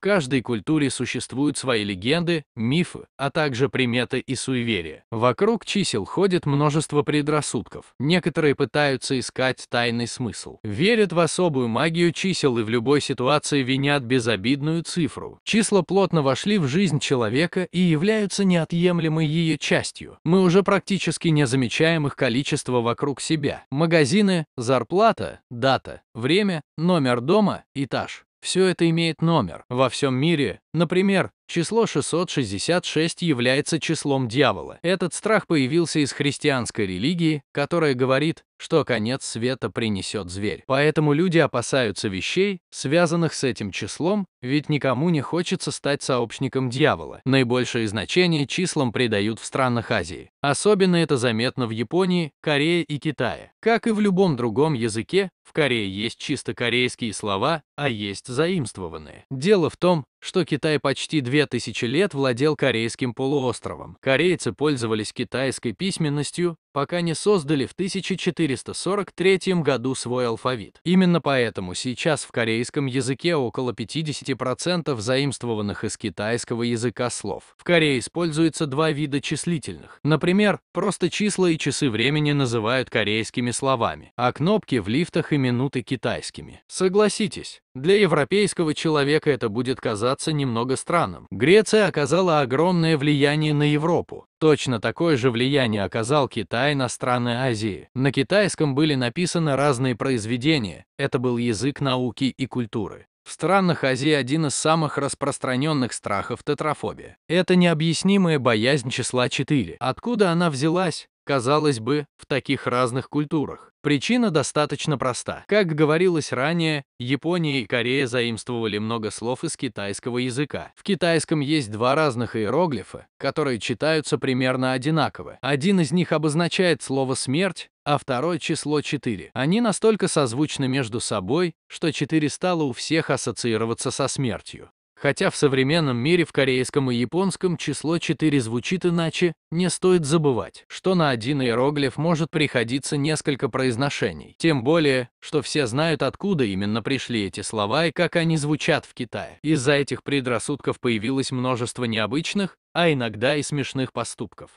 В каждой культуре существуют свои легенды, мифы, а также приметы и суеверия. Вокруг чисел ходит множество предрассудков. Некоторые пытаются искать тайный смысл. Верят в особую магию чисел и в любой ситуации винят безобидную цифру. Числа плотно вошли в жизнь человека и являются неотъемлемой ее частью. Мы уже практически не замечаем их количество вокруг себя. Магазины, зарплата, дата, время, номер дома, этаж. Все это имеет номер. Во всем мире, например, Число 666 является числом дьявола. Этот страх появился из христианской религии, которая говорит, что конец света принесет зверь. Поэтому люди опасаются вещей, связанных с этим числом, ведь никому не хочется стать сообщником дьявола. Наибольшее значение числам придают в странах Азии. Особенно это заметно в Японии, Корее и Китае. Как и в любом другом языке, в Корее есть чисто корейские слова, а есть заимствованные. Дело в том, что Китай почти две 2000 лет владел Корейским полуостровом. Корейцы пользовались китайской письменностью, пока не создали в 1443 году свой алфавит. Именно поэтому сейчас в корейском языке около 50% заимствованных из китайского языка слов. В Корее используются два вида числительных. Например, просто числа и часы времени называют корейскими словами, а кнопки в лифтах и минуты китайскими. Согласитесь, для европейского человека это будет казаться немного странным. Греция оказала огромное влияние на Европу, Точно такое же влияние оказал Китай на страны Азии. На китайском были написаны разные произведения, это был язык науки и культуры. В странах Азии один из самых распространенных страхов – тетрафобия. Это необъяснимая боязнь числа 4. Откуда она взялась, казалось бы, в таких разных культурах? Причина достаточно проста. Как говорилось ранее, Япония и Корея заимствовали много слов из китайского языка. В китайском есть два разных иероглифа, которые читаются примерно одинаково. Один из них обозначает слово «смерть», а второй — число 4. Они настолько созвучны между собой, что 4 стало у всех ассоциироваться со смертью. Хотя в современном мире в корейском и японском число 4 звучит иначе, не стоит забывать, что на один иероглиф может приходиться несколько произношений. Тем более, что все знают, откуда именно пришли эти слова и как они звучат в Китае. Из-за этих предрассудков появилось множество необычных, а иногда и смешных поступков.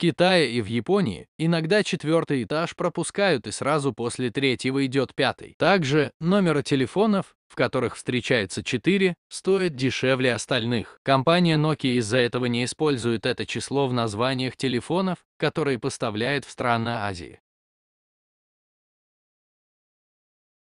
Китае и в Японии иногда четвертый этаж пропускают и сразу после третьего идет пятый. Также номера телефонов, в которых встречается 4, стоят дешевле остальных. Компания Nokia из-за этого не использует это число в названиях телефонов, которые поставляет в страны Азии.